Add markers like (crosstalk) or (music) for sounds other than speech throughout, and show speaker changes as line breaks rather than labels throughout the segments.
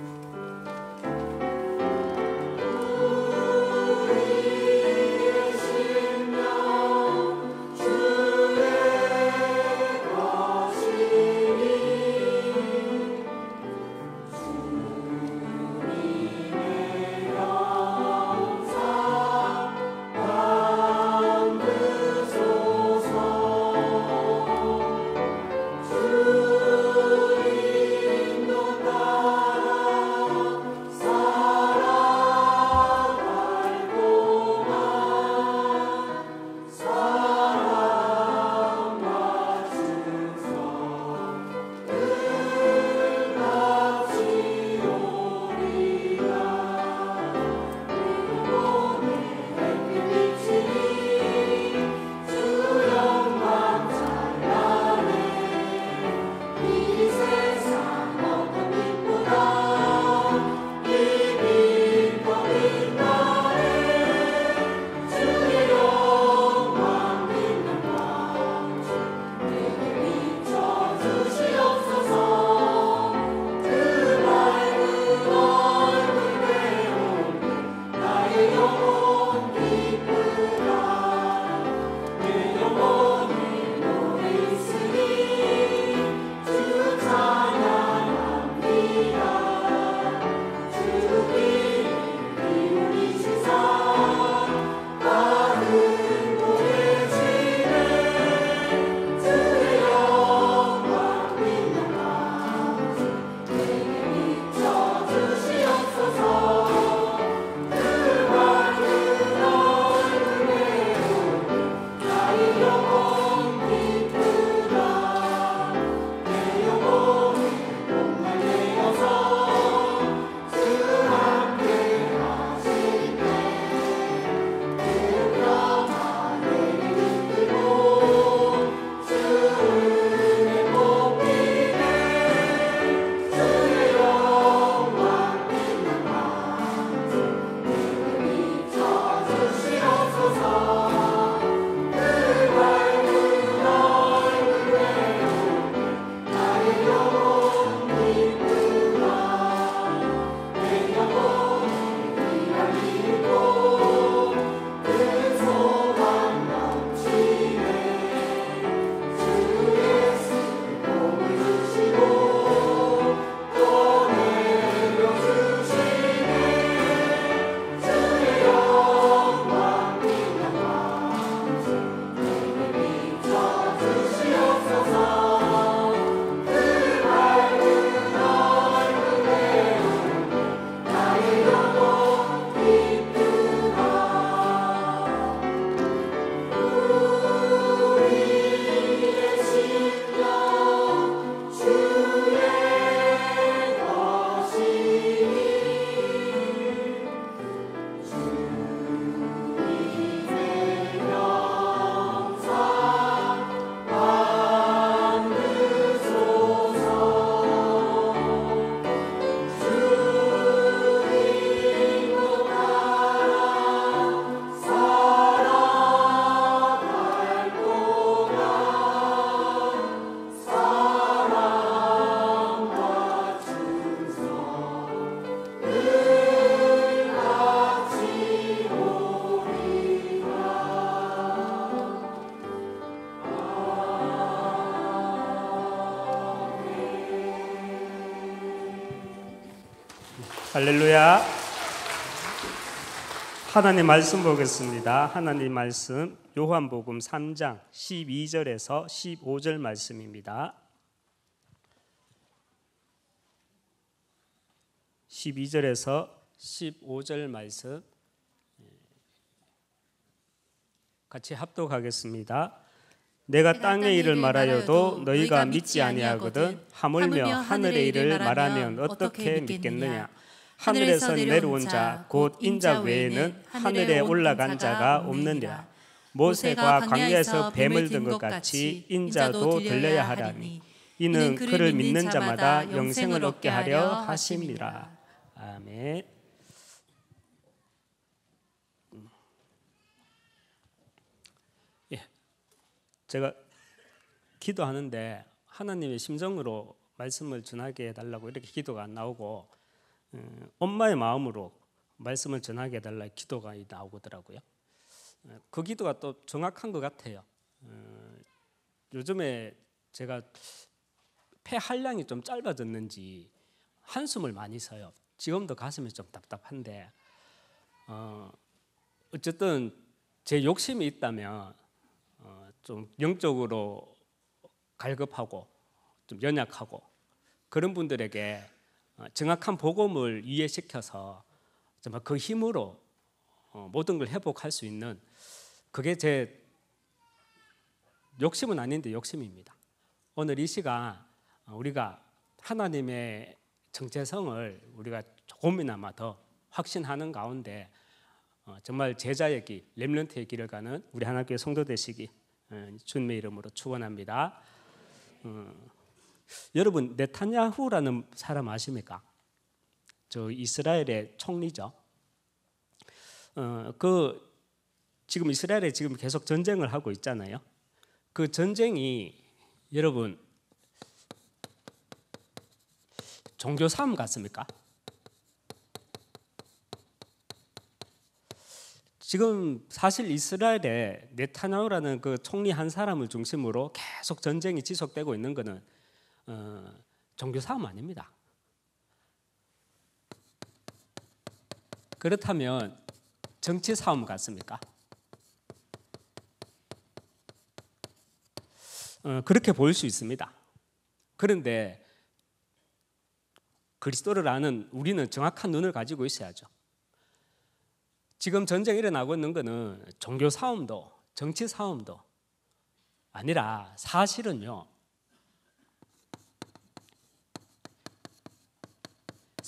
Thank you. 할렐루야.
하나님 말씀 보겠습니다. 하나님 말씀 요한복음 3장 12절에서 15절 말씀입니다. 12절에서 15절 말씀 같이 합독하겠습니다.
내가 땅의 일을 말하여도 너희가 믿지
아니하거든 하물며 하늘의 일을 말하면 어떻게 믿겠느냐 하늘에서 내려온 자 곧 인자 외에는 하늘에 올라간 자가 없느니라 모세가 광야에서 뱀을 든 것 같이 인자도 들려야 하라니
이는 그를 믿는 자마다 영생을 얻게 하려 하심이라
아멘 예. 제가 기도하는데 하나님의 심정으로 말씀을 전하게 해달라고 이렇게 기도가 안 나오고 예, 엄마의 마음으로 말씀을 전하게 해달라 기도가 나오더라고요. 예, 그 기도가 또 정확한 것 같아요. 예, 요즘에 제가 폐 한량이 좀 짧아졌는지 한숨을 많이 쉬요 지금도 가슴이 좀 답답한데 어, 쨌든제 욕심이 있다면 어, 좀 영적으로 갈급하고 좀 연약하고 그런 분들에게 어, 정확한 복음을 이해시켜서 정말 그 힘으로 어, 모든 걸 회복할 수 있는 그게 제 욕심은 아닌데 욕심입니다. 오늘 이 시간 어, 우리가 하나님의 정체성을 우리가 조금이나마 더 확신하는 가운데 정말 제자의 길, 렘런트의 길을 가는 우리 하나님께 성도 되시기 주님의 이름으로 축원합니다. 음. 여러분 네타냐후라는 사람 아십니까? 저 이스라엘의 총리죠. 어, 그 지금 이스라엘에 지금 계속 전쟁을 하고 있잖아요. 그 전쟁이 여러분 종교 싸움 같습니까? 지금 사실 이스라엘에 네타냐후라는 그 총리 한 사람을 중심으로 계속 전쟁이 지속되고 있는 것은 어, 종교 사업 아닙니다. 그렇다면 정치 사업 같습니까? 어, 그렇게 볼 수 있습니다. 그런데 그리스도를 아는 우리는 정확한 눈을 가지고 있어야죠. 지금 전쟁이 일어나고 있는 것은 종교 싸움도 정치 싸움도 아니라 사실은요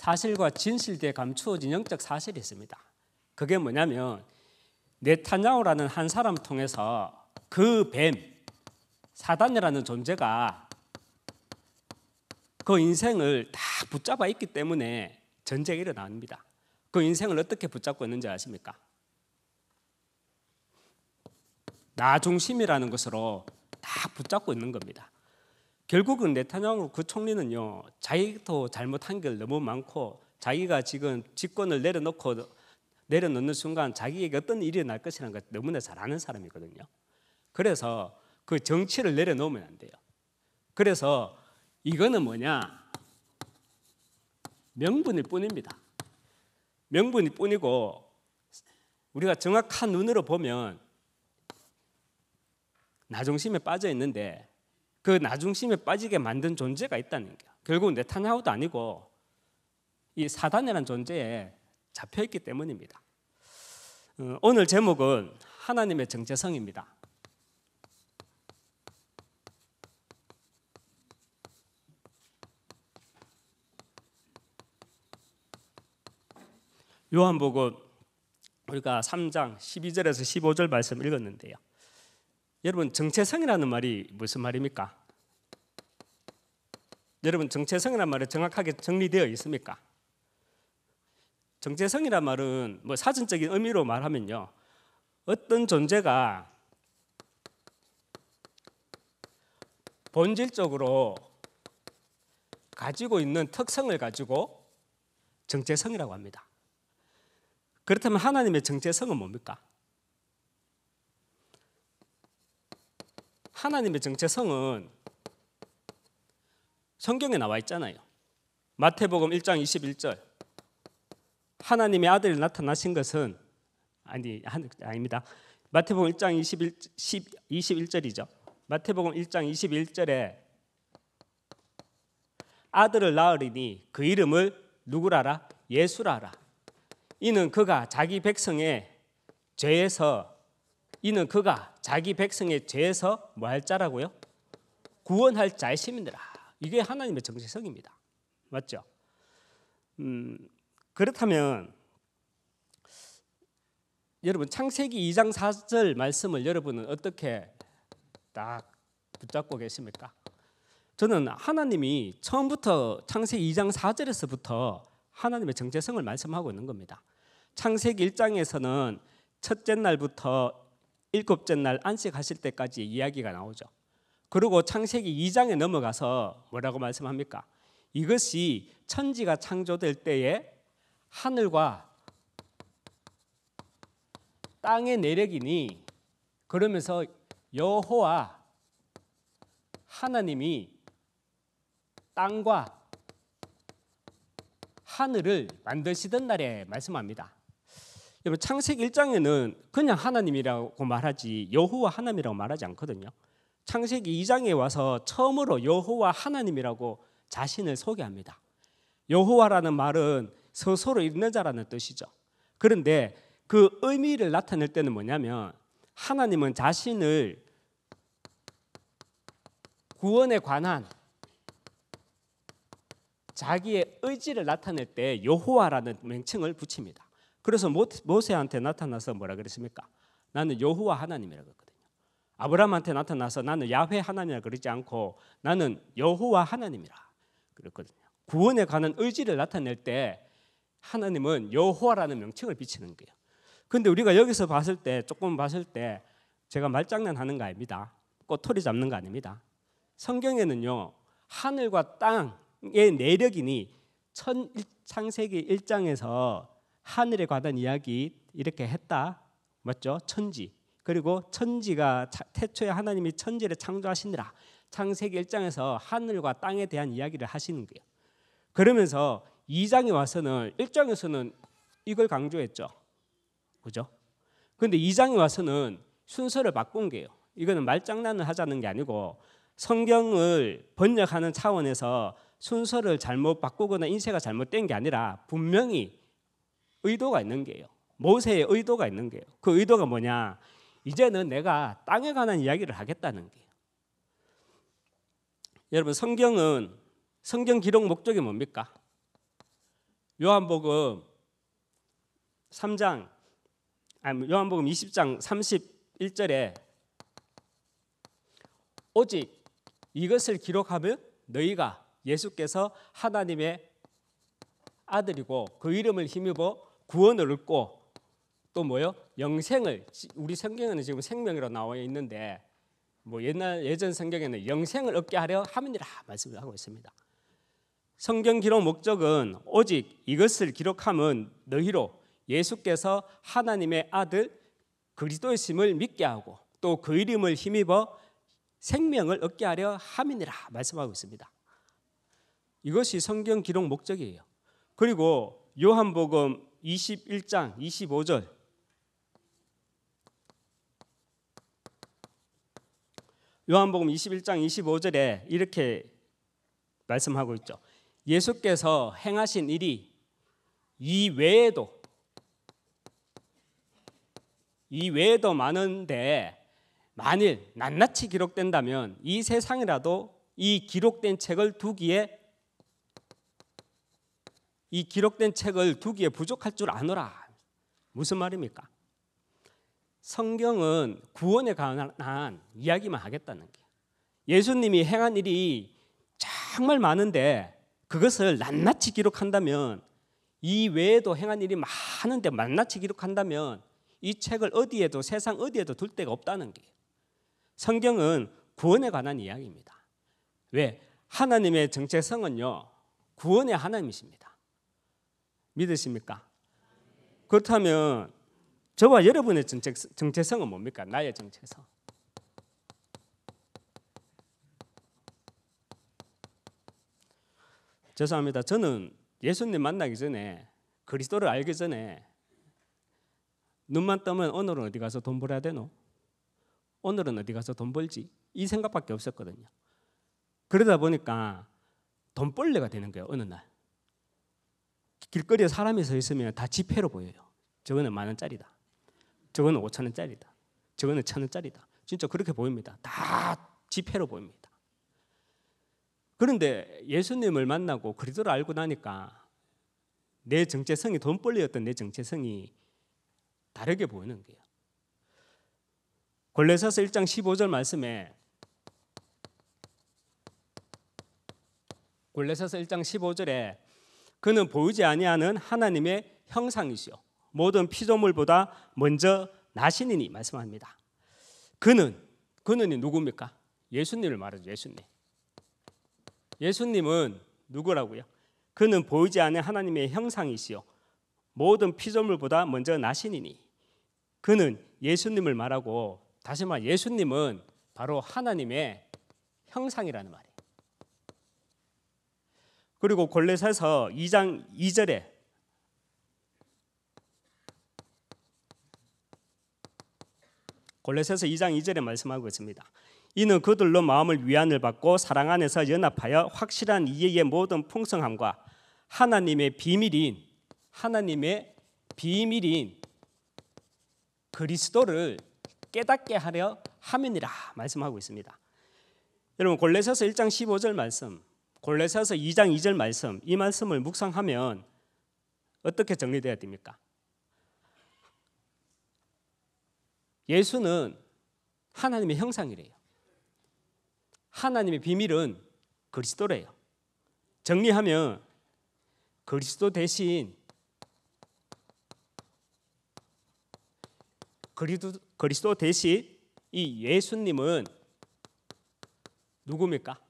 사실과 진실대에 감추어진 영적 사실이 있습니다. 그게 뭐냐면 네타냐오라는 한 사람 통해서 그 뱀, 사단이라는 존재가 그 인생을 다 붙잡아 있기 때문에 전쟁이 일어납니다. 그 인생을 어떻게 붙잡고 있는지 아십니까? 나중심이라는 것으로 딱 붙잡고 있는 겁니다. 결국은 네타냐후 그 총리는요 자기도 잘못한 게 너무 많고 자기가 지금 집권을 내려놓고 내려놓는 순간 자기에게 어떤 일이 날 것이라는 걸 너무나 잘 아는 사람이거든요. 그래서 그 정치를 내려놓으면 안 돼요. 그래서 이거는 뭐냐 명분일 뿐입니다. 명분일 뿐이고 우리가 정확한 눈으로 보면 나중심에 빠져 있는데 그 나중심에 빠지게 만든 존재가 있다는 게 결국은 네타냐후도 아니고 이 사단이라는 존재에 잡혀 있기 때문입니다. 어, 오늘 제목은 하나님의 정체성입니다. 요한복음 우리가 3장 12절에서 15절 말씀 읽었는데요. 여러분 정체성이라는 말이 무슨 말입니까? 여러분 정체성이라는 말이 정확하게 정리되어 있습니까? 정체성이라는 말은 뭐 사전적인 의미로 말하면요. 어떤 존재가 본질적으로 가지고 있는 특성을 가지고 정체성이라고 합니다. 그렇다면 하나님의 정체성은 뭡니까? 하나님의 정체성은 성경에 나와 있잖아요. 마태복음 1장 21절. 하나님의 아들이 나타나신 것은 아니 아닙니다. 마태복음 1장 21 1 절이죠 마태복음 1장 21절에 아들을 낳으리니 그 이름을 누구라라 예수라라. 이는 그가 자기 백성의 죄에서 이는 그가 자기 백성의 죄에서 뭐 할 자라고요? 구원할 자의 심이니라. 이게 하나님의 정체성입니다. 맞죠? 음, 그렇다면 여러분 창세기 2장 4절 말씀을 여러분은 어떻게 딱 붙잡고 계십니까? 저는 하나님이 처음부터 창세기 2장 4절에서부터 하나님의 정체성을 말씀하고 있는 겁니다. 창세기 1장에서는 첫째 날부터 일곱째 날 안식하실 때까지 이야기가 나오죠. 그리고 창세기 2장에 넘어가서 뭐라고 말씀합니까? 이것이 천지가 창조될 때에 하늘과 땅의 내력이니 그러면서 여호와 하나님이 땅과 하늘을 만드시던 날에 말씀합니다. 여러분 창세기 1장에는 그냥 하나님이라고 말하지 여호와 하나님이라고 말하지 않거든요. 창세기 2장에 와서 처음으로 여호와 하나님이라고 자신을 소개합니다. 여호와라는 말은 스스로 있는 자라는 뜻이죠. 그런데 그 의미를 나타낼 때는 뭐냐면 하나님은 자신을 구원에 관한 자기의 의지를 나타낼 때 여호와라는 명칭을 붙입니다. 그래서 모세한테 나타나서 뭐라 그랬습니까? 나는 여호와 하나님이라고 했거든요. 아브라함한테 나타나서 나는 야훼 하나님이라 그러지 않고 나는 여호와 하나님이라 그랬거든요. 구원에 관한 의지를 나타낼 때 하나님은 여호와라는 명칭을 비치는 거예요. 근데 우리가 여기서 봤을 때 조금 봤을 때 제가 말장난하는 거 아닙니다. 꼬토리 잡는 거 아닙니다. 성경에는요. 하늘과 땅의 내력이니 천 창세기 1장에서 하늘에 관한 이야기 이렇게 했다. 맞죠? 천지. 그리고 천지가 태초에 하나님이 천지를 창조하시느라 창세기 1장에서 하늘과 땅에 대한 이야기를 하시는 거예요. 그러면서 2장에 와서는 1장에서는 이걸 강조했죠. 그죠? 근데 2장에 와서는 순서를 바꾼 게요. 이거는 말장난을 하자는 게 아니고 성경을 번역하는 차원에서 순서를 잘못 바꾸거나 인쇄가 잘못된 게 아니라 분명히 의도가 있는 게요. 모세의 의도가 있는 게요. 그 의도가 뭐냐? 이제는 내가 땅에 관한 이야기를 하겠다는 게요. 여러분 성경은 성경 기록 목적이 뭡니까? 요한복음 3장 아니 요한복음 20장 31절에 오직 이것을 기록하면 너희가 예수께서 하나님의 아들이고 그 이름을 힘입어 구원을 얻고 또 뭐요? 영생을 우리 성경에는 지금 생명이라 나와 있는데 뭐 옛날 예전 성경에는 영생을 얻게 하려 함이라 말씀을 하고 있습니다. 성경 기록 목적은 오직 이것을 기록함은 너희로 예수께서 하나님의 아들 그리스도의심을 믿게 하고 또 그 이름을 힘입어 생명을 얻게 하려 함이니라 말씀하고 있습니다. 이것이 성경 기록 목적이에요. 그리고 요한복음 21장 25절 요한복음 21장 25절에 이렇게 말씀하고 있죠. 예수께서 행하신 일이 이 외에도 이 외에도 많은데 만일 낱낱이 기록된다면 이 세상이라도 이 기록된 책을 두기에 이 기록된 책을 두기에 부족할 줄 아노라. 무슨 말입니까? 성경은 구원에 관한 이야기만 하겠다는 게. 예수님이 행한 일이 정말 많은데 그것을 낱낱이 기록한다면 이 외에도 행한 일이 많은데 낱낱이 기록한다면 이 책을 어디에도 세상 어디에도 둘 데가 없다는 게. 성경은 구원에 관한 이야기입니다. 왜? 하나님의 정체성은요. 구원의 하나님이십니다. 믿으십니까? 그렇다면 저와 여러분의 정체, 정체성은 뭡니까? 나의 정체성. 죄송합니다. 저는 예수님 만나기 전에 그리스도를 알기 전에 눈만 뜨면 오늘은 어디 가서 돈 벌어야 되노? 오늘은 어디 가서 돈 벌지? 이 생각밖에 없었거든요. 그러다 보니까 돈벌레가 되는 거예요. 어느 날. 길거리에 사람이 서 있으면 다 지폐로 보여요. 저거는 만 원짜리다. 저거는 오천 원짜리다. 저거는 천 원짜리다. 진짜 그렇게 보입니다. 다 지폐로 보입니다. 그런데 예수님을 만나고 그리스도를 알고 나니까 내 정체성이 돈벌이였던 내 정체성이 다르게 보이는 거예요. 골레사서 1장 15절 말씀에 골레사서 1장 15절에 그는 보이지 아니하는 하나님의 형상이시요 모든 피조물보다 먼저 나신이니 말씀합니다. 그는 그는 누굽니까? 예수님을 말하죠. 예수님. 예수님은 누구라고요? 그는 보이지 않는 하나님의 형상이시요 모든 피조물보다 먼저 나신이니 그는 예수님을 말하고 다시 말 예수님은 바로 하나님의 형상이라는 말이에요. 그리고 골레새서 2장 2절에 골레새서 2장 2절에 말씀하고 있습니다. 이는 그들로 마음을 위안을 받고 사랑 안에서 연합하여 확실한 이해의 모든 풍성함과 하나님의 비밀인 하나님의 비밀인 그리스도를 깨닫게 하려 함이니라 말씀하고 있습니다. 여러분 골레새서 1장 15절 말씀 골레새서 2장 2절 말씀 이 말씀을 묵상하면 어떻게 정리돼야 됩니까? 예수는 하나님의 형상이래요. 하나님의 비밀은 그리스도래요. 정리하면 그리스도 대신 그리스도, 그리스도 대신 이 예수님은 누굽니까?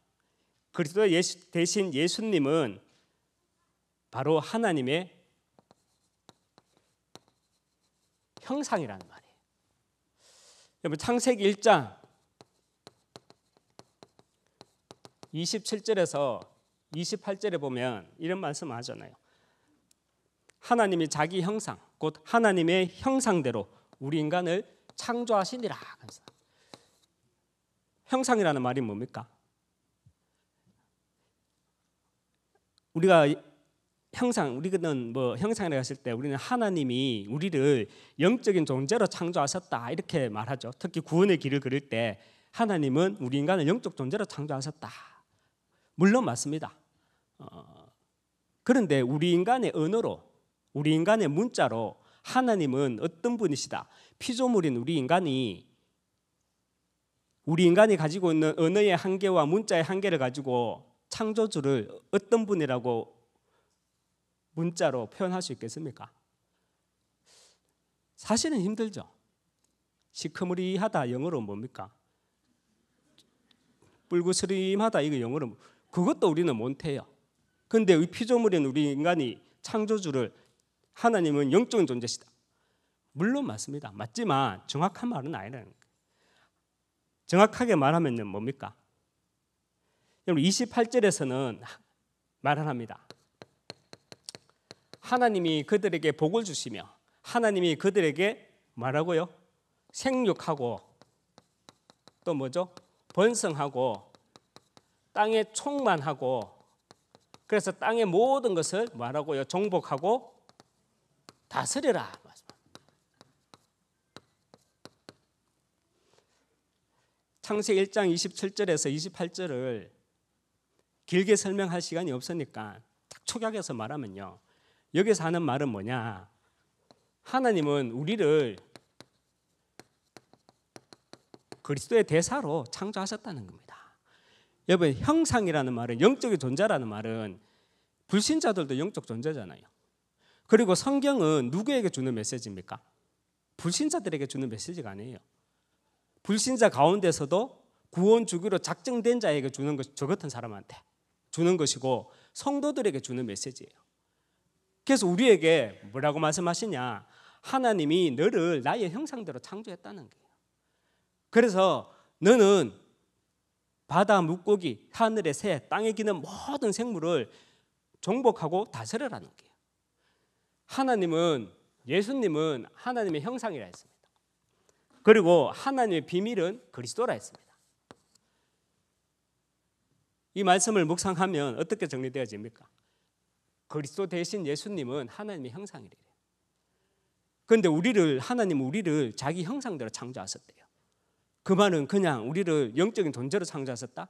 그리스도 예수, 대신 예수님은 바로 하나님의 형상이라는 말이에요. 여러분 창세기 1장 27절에서 28절에 보면 이런 말씀 하잖아요. 하나님이 자기 형상 곧 하나님의 형상대로 우리 인간을 창조하시니라. 형상이라는 말이 뭡니까? 우리가 형상 우리는 뭐 형상이라 했을 때 우리는 하나님이 우리를 영적인 존재로 창조하셨다 이렇게 말하죠. 특히 구원의 길을 그릴 때 하나님은 우리 인간을 영적 존재로 창조하셨다. 물론 맞습니다. 어, 그런데 우리 인간의 언어로 우리 인간의 문자로 하나님은 어떤 분이시다. 피조물인 우리 인간이 우리 인간이 가지고 있는 언어의 한계와 문자의 한계를 가지고 창조주를 어떤 분이라고 문자로 표현할 수 있겠습니까? 사실은 힘들죠. 시커머리하다 영어로 뭡니까? 불구스림하다 이거 영어로 뭐- 그것도 우리는 못해요. 근데 이 피조물인 우리 인간이 창조주를 하나님은 영적인 존재시다. 물론 맞습니다. 맞지만 정확한 말은 아니라는 거예요. 정확하게 말하면 뭡니까? 여러분 28절에서는 말합니다. 을 하나님이 그들에게 복을 주시며 하나님이 그들에게 말하고요. 생육하고 또 뭐죠? 번성하고 땅에 총만하고 그래서 땅의 모든 것을 말하고요. 정복하고 다스려라. 창세 1장 27절에서 28절을 길게 설명할 시간이 없으니까 딱 초격해서 말하면요. 여기서 하는 말은 뭐냐? 하나님은 우리를 그리스도의 대사로 창조하셨다는 겁니다. 여러분 형상이라는 말은 영적인 존재라는 말은 불신자들도 영적 존재잖아요. 그리고 성경은 누구에게 주는 메시지입니까? 불신자들에게 주는 메시지가 아니에요. 불신자 가운데서도 구원 주기로 작정된 자에게 주는 것이 저 같은 사람한테 주는 것이고 성도들에게 주는 메시지예요. 그래서 우리에게 뭐라고 말씀하시냐? 하나님이 너를 나의 형상대로 창조했다는 거예요. 그래서 너는 바다 물고기, 하늘의 새, 땅에 기는 모든 생물을 정복하고 다스려라는 거예요. 하나님은 예수님은 하나님의 형상이라 했습니다. 그리고 하나님의 비밀은 그리스도라 했습니다. 이 말씀을 묵상하면 어떻게 정리되어집니까? 그리스도 대신 예수님은 하나님의 형상이래요. 그런데 우리를 하나님 우리를 자기 형상대로 창조하셨대요. 그 말은 그냥 우리를 영적인 존재로 창조하셨다?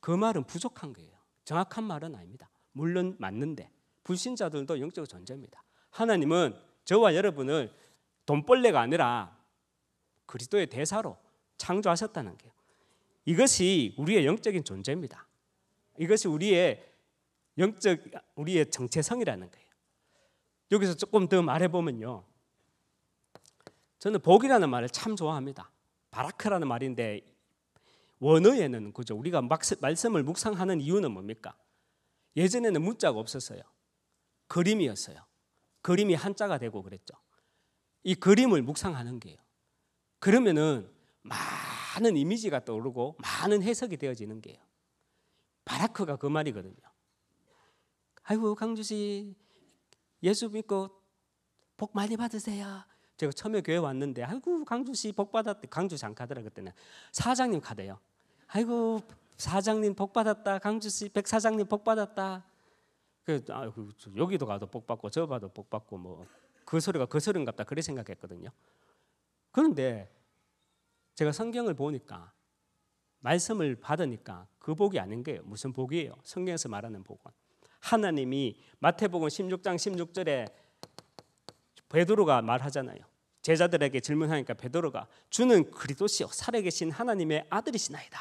그 말은 부족한 거예요. 정확한 말은 아닙니다. 물론 맞는데 불신자들도 영적 존재입니다. 하나님은 저와 여러분을 돈벌레가 아니라 그리스도의 대사로 창조하셨다는 게요. 이것이 우리의 영적인 존재입니다. 이것이 우리의 영적 우리의 정체성이라는 거예요. 여기서 조금 더 말해 보면요. 저는 복이라는 말을 참 좋아합니다. 바라크라는 말인데 원어에는 그죠. 우리가 말씀을 묵상하는 이유는 뭡니까? 예전에는 문자가 없었어요. 그림이었어요. 그림이 한자가 되고 그랬죠. 이 그림을 묵상하는 게요. 그러면은 막 많은 이미지가 떠오르고 많은 해석이 되어지는 게요. 바라크가 그 말이거든요. 아이고 강주씨 예수 믿고 복 많이 받으세요. 제가 처음에 교회 왔는데 아이고 강주씨 복 받았대. 강주시 카드라 그때는 사장님 카드요. 아이고 사장님 복 받았다. 강주씨 백 사장님 복 받았다. 그 아이고 여기도 가도 복 받고 저 봐도 복 받고 뭐 그 소리가 그 소리인갑다 그래 생각했거든요. 그런데 제가 성경을 보니까 말씀을 받으니까 그 복이 아닌 게 무슨 복이에요? 성경에서 말하는 복은 하나님이 마태복음 16장 16절에 베드로가 말하잖아요. 제자들에게 질문하니까 베드로가 주는 그리스도시요 살아계신 하나님의 아들이시나이다.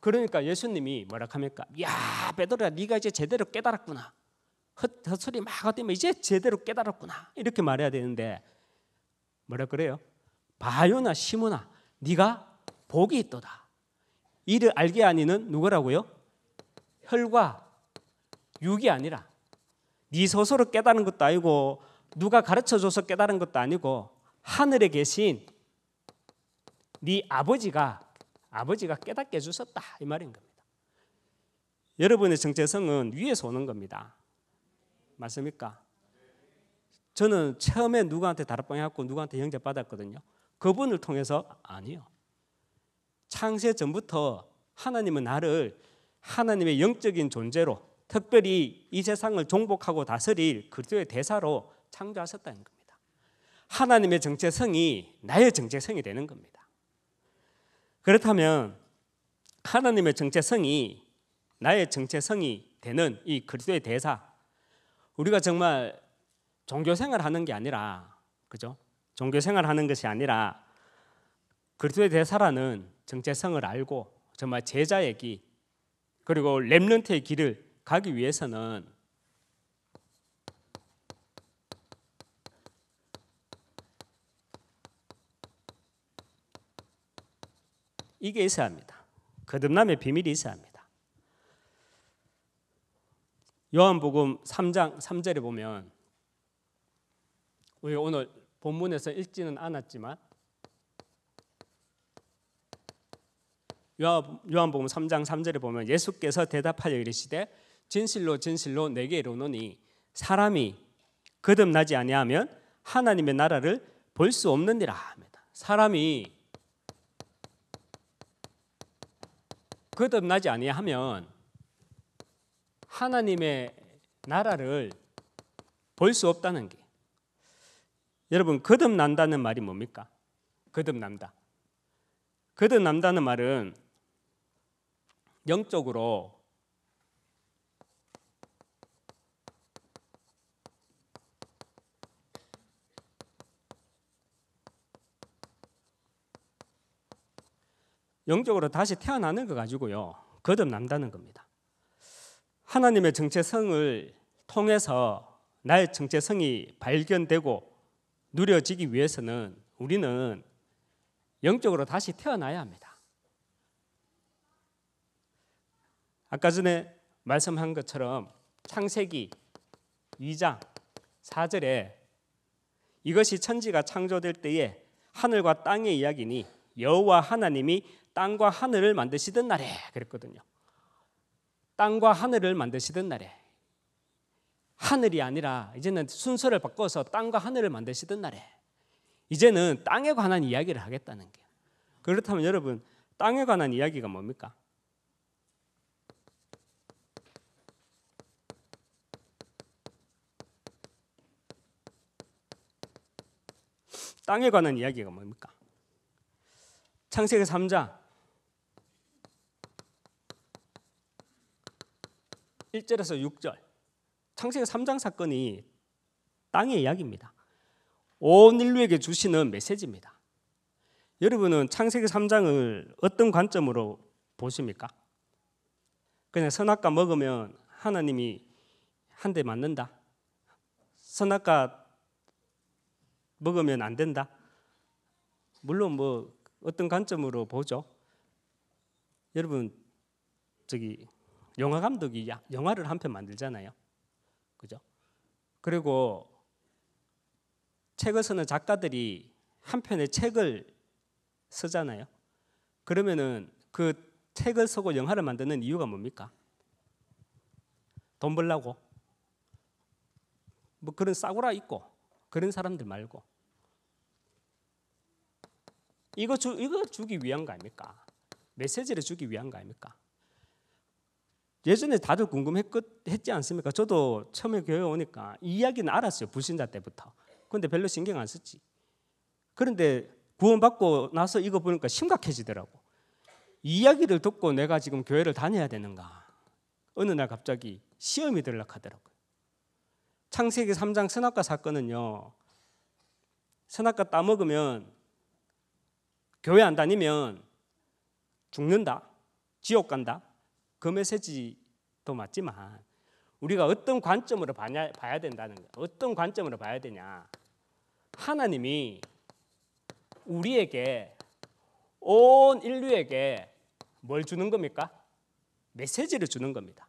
그러니까 예수님이 뭐라 합니까? 야 베드로야 네가 이제 제대로 깨달았구나. 헛, 헛소리 막 하더니 이제 제대로 깨달았구나 이렇게 말해야 되는데 뭐라 그래요? 바요나 시므나 네가 복이 있도다. 이를 알게 아니는 누구라고요? 혈과 육이 아니라 네 스스로 깨달은 것도 아니고 누가 가르쳐줘서 깨달은 것도 아니고 하늘에 계신 네 아버지가 아버지가 깨닫게 해주셨다 이 말인 겁니다. 여러분의 정체성은 위에서 오는 겁니다. 맞습니까? 저는 처음에 누구한테 다락방에 갖고 누구한테 영접 받았거든요. 그분을 통해서 아니요. 창세 전부터 하나님은 나를 하나님의 영적인 존재로 특별히 이 세상을 종복하고 다스릴 그리스도의 대사로 창조하셨다는 겁니다. 하나님의 정체성이 나의 정체성이 되는 겁니다. 그렇다면 하나님의 정체성이 나의 정체성이 되는 이 그리스도의 대사 우리가 정말 종교 생활하는 게 아니라 그죠? 종교 생활하는 것이 아니라 그리스도의 대사라는 정체성을 알고 정말 제자의 길 그리고 렘넌트의 길을 가기 위해서는 이게 있어야 합니다. 거듭남의 비밀이 있어야 합니다. 요한복음 3장 3절에 보면 우리 오늘 본문에서 읽지는 않았지만 요한복음 3장 3절에 보면 예수께서 대답하여 이르시되 진실로 진실로 내게 이르노니 사람이 거듭나지 아니하면 하나님의 나라를 볼 수 없느니라 합니다. 사람이 거듭나지 아니하면 하나님의 나라를 볼 수 없다는 게 여러분 거듭난다는 말이 뭡니까? 거듭난다. 거듭난다는 말은 영적으로 영적으로 다시 태어나는 거 가지고요. 거듭난다는 겁니다. 하나님의 정체성을 통해서 나의 정체성이 발견되고 누려지기 위해서는 우리는 영적으로 다시 태어나야 합니다. 아까 전에 말씀한 것처럼 창세기 2장 4절에 이것이 천지가 창조될 때에 하늘과 땅의 이야기니 여호와 하나님이 땅과 하늘을 만드시던 날에 그랬거든요. 땅과 하늘을 만드시던 날에 하늘이 아니라 이제는 순서를 바꿔서 땅과 하늘을 만드시던 날에 이제는 땅에 관한 이야기를 하겠다는 게 그렇다면 여러분 땅에 관한 이야기가 뭡니까? 땅에 관한 이야기가 뭡니까? 창세기 3장 1절에서 6절 창세기 3장 사건이 땅의 이야기입니다. 온 인류에게 주시는 메시지입니다. 여러분은 창세기 3장을 어떤 관점으로 보십니까? 그냥 선악과 먹으면 하나님이 한 대 맞는다. 선악과 먹으면 안 된다. 물론 뭐 어떤 관점으로 보죠. 여러분 저기 영화 감독이 영화를 한 편 만들잖아요. 그죠? 그리고 책을 쓰는 작가들이 한 편의 책을 쓰잖아요. 그러면은 그 책을 쓰고 영화를 만드는 이유가 뭡니까? 돈 벌라고. 뭐 그런 싸구라 있고 그런 사람들 말고 이거 주 이거 주기 위한 거 아닙니까? 메시지를 주기 위한 거 아닙니까? 예전에 다들 궁금했지 않습니까? 저도 처음에 교회 오니까 이야기는 알았어요. 불신자 때부터. 그런데 별로 신경 안 썼지. 그런데 구원받고 나서 이거 보니까 심각해지더라고. 이야기를 듣고 내가 지금 교회를 다녀야 되는가. 어느 날 갑자기 시험이 들락하더라고요. 창세기 3장 선악과 사건은요. 선악과 따먹으면 교회 안 다니면 죽는다. 지옥 간다. 그 메시지도 맞지만 우리가 어떤 관점으로 봐야, 봐야 된다는 거 어떤 관점으로 봐야 되냐 하나님이 우리에게 온 인류에게 뭘 주는 겁니까? 메시지를 주는 겁니다.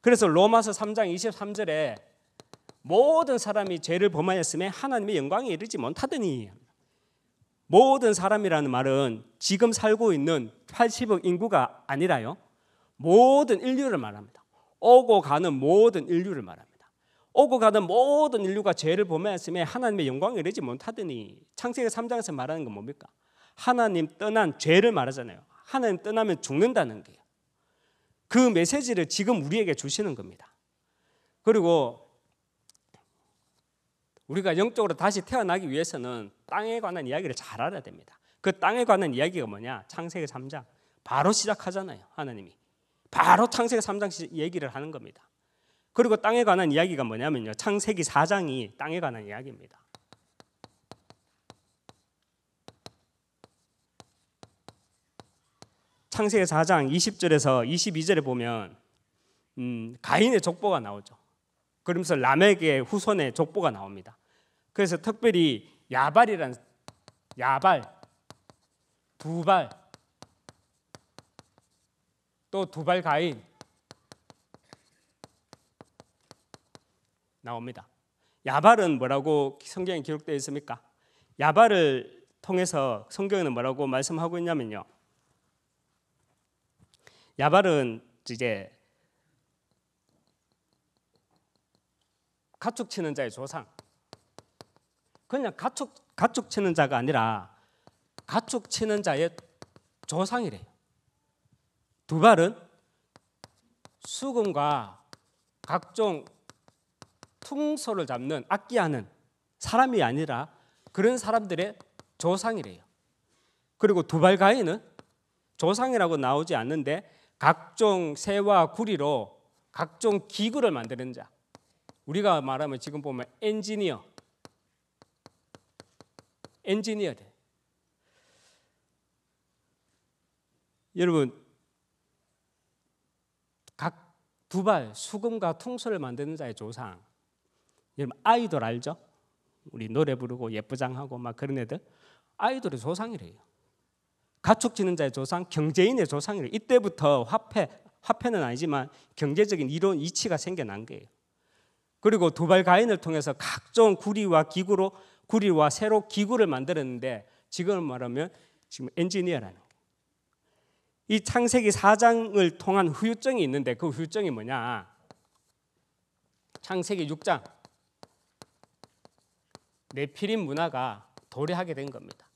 그래서 로마서 3장 23절에 모든 사람이 죄를 범하였음에 하나님의 영광에 이르지 못하더니 모든 사람이라는 말은 지금 살고 있는 80억 인구가 아니라요. 모든 인류를 말합니다. 오고 가는 모든 인류를 말합니다. 오고 가는 모든 인류가 죄를 범하였음에 하나님의 영광을 이르지 못하더니 창세기 3장에서 말하는 건 뭡니까? 하나님 떠난 죄를 말하잖아요. 하나님 떠나면 죽는다는 게요. 그 메시지를 지금 우리에게 주시는 겁니다. 그리고 우리가 영적으로 다시 태어나기 위해서는 땅에 관한 이야기를 잘 알아야 됩니다. 그 땅에 관한 이야기가 뭐냐? 창세기 3장. 바로 시작하잖아요. 하나님이 바로 창세기 3장 얘기를 하는 겁니다. 그리고 땅에 관한 이야기가 뭐냐면요. 창세기 4장이 땅에 관한 이야기입니다. 창세기 4장 20절에서 22절에 보면 음, 가인의 족보가 나오죠. 그러면서 라멕의 후손의 족보가 나옵니다. 그래서 특별히 야발이란 야발, 부발, 또 두발 가인 나옵니다. 야발은 뭐라고 성경에 기록되어 있습니까? 야발을 통해서 성경에는 뭐라고 말씀하고 있냐면요. 야발은 이제 가축 치는 자의 조상. 그냥 가축 가축 치는 자가 아니라 가축 치는 자의 조상이래요. 두 발은 수금과 각종 퉁소를 잡는 악기하는 사람이 아니라 그런 사람들의 조상이래요. 그리고 두발가인은 조상이라고 나오지 않는데 각종 새와 구리로 각종 기구를 만드는 자. 우리가 말하면 지금 보면 엔지니어. 엔지니어들. 여러분 두발, 수금과 통솔을 만드는 자의 조상. 여러분 아이돌 알죠? 우리 노래 부르고 예쁘장하고 막 그런 애들 아이돌의 조상이래요. 가축 지는 자의 조상, 경제인의 조상이래요. 이때부터 화폐, 화폐는 아니지만 경제적인 이론 이치가 생겨난 거예요. 그리고 두발 가인을 통해서 각종 구리와 기구로 구리와 새로 기구를 만들었는데 지금 말하면 지금 엔지니어라는 이 창세기 4장을 통한 후유증이 있는데 그 후유증이 뭐냐? 창세기 6장 네피림 문화가 도래하게 된 겁니다.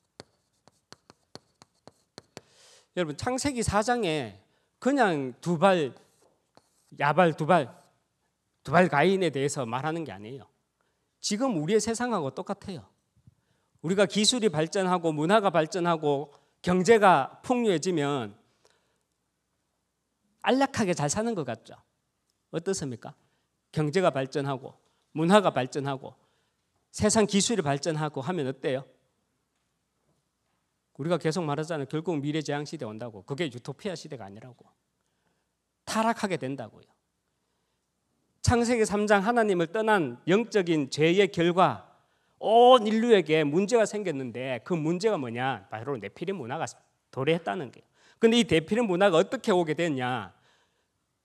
여러분 창세기 4장에 그냥 두발 야발 두발 두발 가인에 대해서 말하는 게 아니에요. 지금 우리의 세상하고 똑같아요. 우리가 기술이 발전하고 문화가 발전하고 경제가 풍요해지면 안락하게 잘 사는 것 같죠. 어떻습니까? 경제가 발전하고 문화가 발전하고 세상 기술이 발전하고 하면 어때요? 우리가 계속 말하잖아요. 결국 미래 재앙 시대 온다고. 그게 유토피아 시대가 아니라고. 타락하게 된다고요. 창세기 3장 하나님을 떠난 영적인 죄의 결과 온 인류에게 문제가 생겼는데 그 문제가 뭐냐? 바로 네피림 문화가 도래했다는 거 근데 이 네피림 문화가 어떻게 오게 됐냐?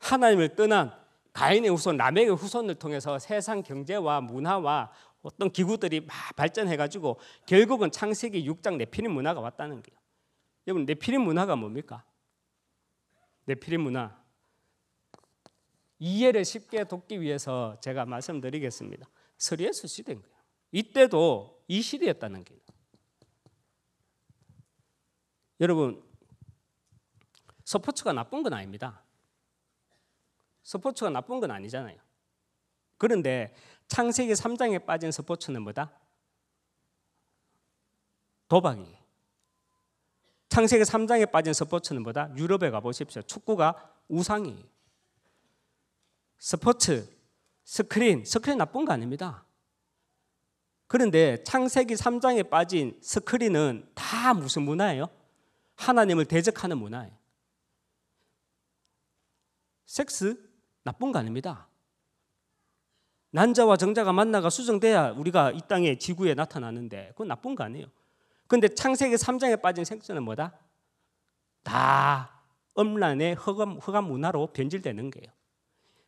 하나님을 떠난 가인의 후손, 라멕의 후손을 통해서 세상 경제와 문화와 어떤 기구들이 막 발전해가지고 결국은 창세기 6장 네피림 문화가 왔다는 거예요. 여러분 네피림 문화가 뭡니까? 네피림 문화 이해를 쉽게 돕기 위해서 제가 말씀드리겠습니다. 서리에서 시대인 거예요. 이때도 이 시대였다는 거예요. 여러분 스포츠가 나쁜 건 아닙니다. 스포츠가 나쁜 건 아니잖아요. 그런데 창세기 3장에 빠진 스포츠는 뭐다? 도박이. 창세기 3장에 빠진 스포츠는 뭐다? 유럽에 가보십시오. 축구가 우상이. 스포츠, 스크린, 스크린 나쁜 거 아닙니다. 그런데 창세기 3장에 빠진 스크린은 다 무슨 문화예요? 하나님을 대적하는 문화예요. 섹스, 나쁜 거 아닙니다. 난자와 정자가 만나가 수정돼야 우리가 이 땅에 지구에 나타나는데 그건 나쁜 거 아니에요. 근데 창세기 3장에 빠진 생수는 뭐다? 다 음란의 허감, 허감 문화로 변질되는 거예요.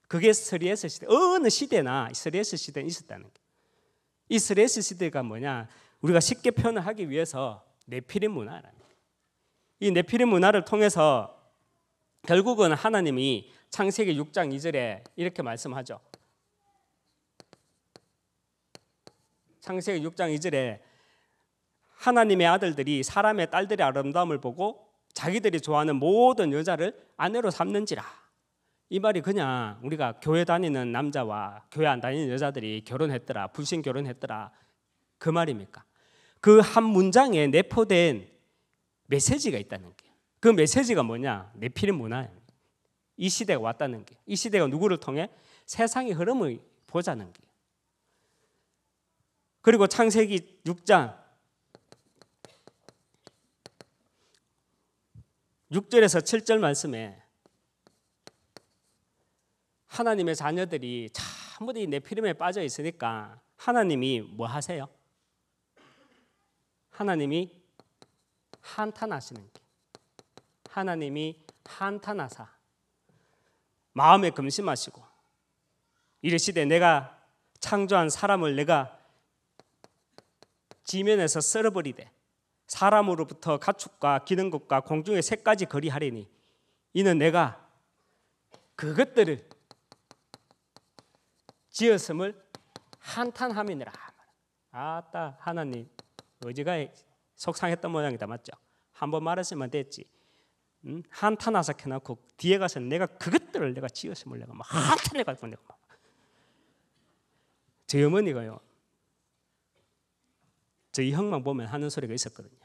그게 스리에스 시대, 어느 시대나 스리에스 시대는 있었다는 거예요. 이 스레스 시대가 뭐냐? 우리가 쉽게 표현을 하기 위해서 네피림 문화라는 거예요. 이 네피림 문화를 통해서 결국은 하나님이 창세기 6장 2절에 이렇게 말씀하죠. 창세기 6장 2절에 하나님의 아들들이 사람의 딸들의 아름다움을 보고 자기들이 좋아하는 모든 여자를 아내로 삼는지라. 이 말이 그냥 우리가 교회 다니는 남자와 교회 안 다니는 여자들이 결혼했더라, 불신 결혼했더라. 그 말입니까? 그 한 문장에 내포된 메시지가 있다는 거그 메시지가 뭐냐? 내필은 문화예요. 이 시대가 왔다는 게. 이 시대가 누구를 통해 세상의 흐름을 보자는 게. 그리고 창세기 6장 6절에서 7절 말씀에 하나님의 자녀들이 전부 다 내피름에 빠져 있으니까 하나님이 뭐 하세요? 하나님이 한탄하시는 게 하나님이 한탄하사 마음에 금심하시고 이르시되 내가 창조한 사람을 내가 지면에서 썰어버리되 사람으로부터 가축과 기는 것과 공중의 새까지 거리하리니 이는 내가 그것들을 지었음을 한탄함이니라. 아따 하나님 의지가 속상했던 모양이다 맞죠? 한 번 말했으면 됐지. 한탄하사해나고 그 뒤에 가서 내가 그것들을 내가 지었음을 내가 막 한탄해 갈고 내가 막. 저희 어머니가요. 저희 형만 보면 하는 소리가 있었거든요.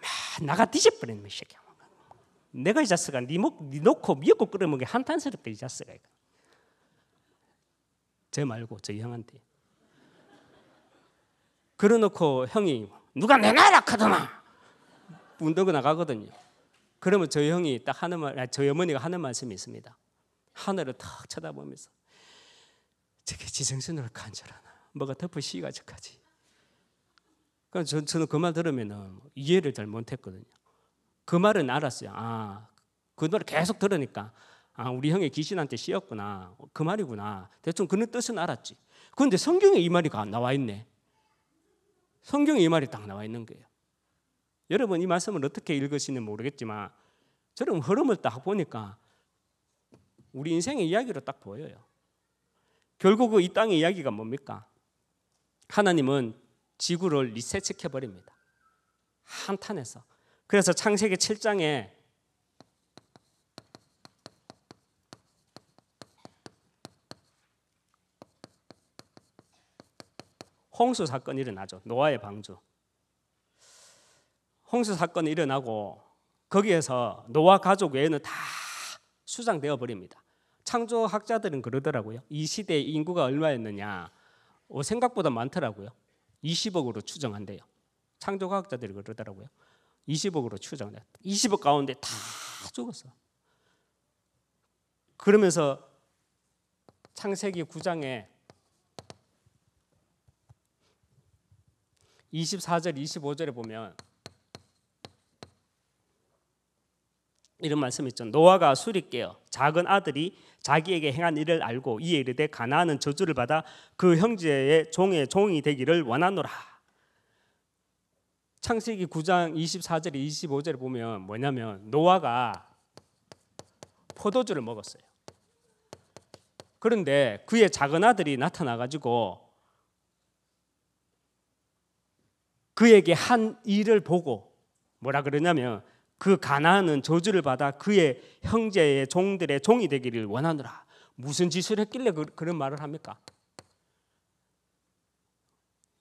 막 나가 뒤집어낸 새끼야. 내가 이 자식아 니목 네 놓고 미역국 끓여 먹게 한탄스럽게 이 자식아 이거. 제 말고 저희 형한테. 그래놓고 형이 누가 내놔라 카더나 운동을 나가거든요. 그러면 저 형이 딱 하는 말, 아, 저 어머니가 하는 말씀이 있습니다. 하늘을 탁 쳐다보면서 저게 지성신으로 간절하나 뭐가 덮을 시가 저까지 그러 저는 그 말 들으면 이해를 잘 못했거든요 그 말은 알았어요 아그 말을 계속 들으니까 아 우리 형이 귀신한테 씌었구나 그 말이구나 대충 그런 뜻은 알았지 그런데 성경에 이 말이 나와 있네 성경에 이 말이 딱 나와 있는 거예요 여러분 이 말씀을 어떻게 읽으시는 지 모르겠지만 저런 흐름을 딱 보니까 우리 인생의 이야기로 딱 보여요. 결국 그 이 땅의 이야기가 뭡니까? 하나님은 지구를 리셋시켜 버립니다. 한탄해서. 그래서 창세기 7장에 홍수 사건이 일어나죠. 노아의 방주. 홍수 사건이 일어나고 거기에서 노아 가족 외에는 다 수장되어 버립니다. 창조학자들은 그러더라고요. 이 시대의 인구가 얼마였느냐? 어, 생각보다 많더라고요. 20억으로 추정한대요. 창조과학자들이 그러더라고요. 20억으로 추정한 20억 가운데 다 죽었어. 그러면서 창세기 9장에 24절, 25절에 보면 이런 말씀이 있죠. 노아가 술이 깨어 작은 아들이 자기에게 행한 일을 알고 이에 이르되 가나안은 저주를 받아 그 형제의 종의 종이 되기를 원하노라. 창세기 9장 2 4절 25절에 보면 뭐냐면 노아가 포도주를 먹었어요. 그런데 그의 작은 아들이 나타나 가지고 그에게 한 일을 보고 뭐라 그러냐면 그 가나안은 저주를 받아 그의 형제의 종들의 종이 되기를 원하느라 무슨 짓을 했길래 그, 런 말을 합니까?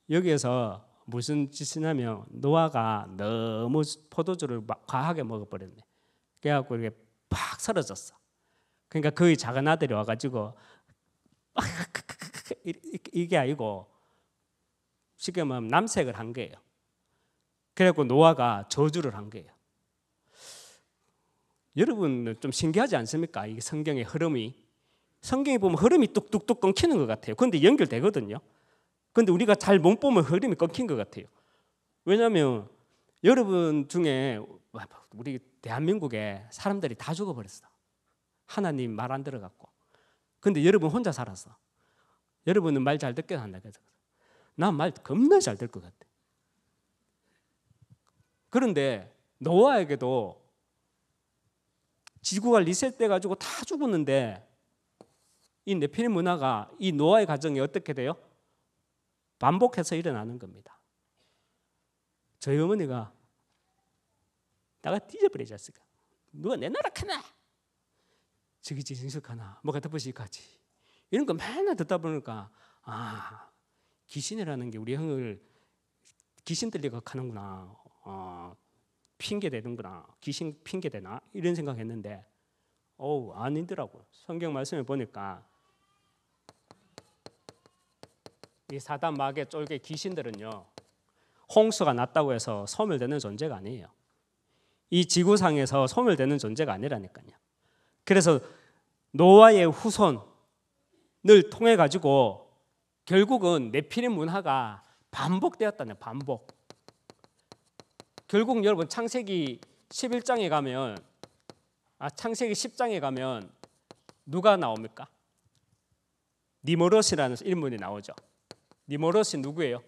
여기에서 무슨 짓이냐면 노아가 너무 포도주를 과하게 먹어버렸네. 그래갖고 이렇게 팍 사라졌어. 그러니까 그의 작은 아들이 와가지고 (laughs) 이게 아니고 쉽게 말하면 남색을 한 거예요. 그래갖고 노아가 저주를 한 거예요. 여러분 좀 신기하지 않습니까? 이게 성경의 흐름이 성경에 보면 흐름이 뚝뚝뚝 끊기는 것 같아요. 근데 연결되거든요. 근데 우리가 잘 못 보면 흐름이 끊긴 것 같아요. 왜냐하면 여러분 중에 우리 대한민국에 사람들이 다 죽어버렸어. 하나님 말 안 들어갔고. 근데 여러분 혼자 살았어. 여러분은 말 잘 듣게 한다. 그래서 난 말 겁나 잘 들 것 같아. 그런데 노아에게도 지구가 리셋돼 가지고 다 죽었는데 이 네피림 문화가 이 노아의 가정이 어떻게 돼요? 반복해서 일어나는 겁니다. 저희 어머니가 나가 뒤져버리지 니까 누가 내 나라 카나? 저기 진실카나? 뭐가 덮어지까지 이런 거 맨날 듣다 보니까 아 귀신이라는 게 우리 형을 귀신 들리가 는구나 어, 핑계 대는구나 귀신 핑계 대나 이런 생각했는데 어우 아니더라고 성경 말씀을 보니까 이 사단 마귀의 쫄개 귀신들은요 홍수가 났다고 해서 소멸되는 존재가 아니에요 이 지구상에서 소멸되는 존재가 아니라니까요 그래서 노아의 후손을 통해 가지고 결국은 네피림 문화가 반복되었다는 반복 결국 여러분 창세기 11장에 가면 아 창세기 10장에 가면 누가 나옵니까? 니모롯이라는 인물이 나오죠. 니모롯이 누구예요?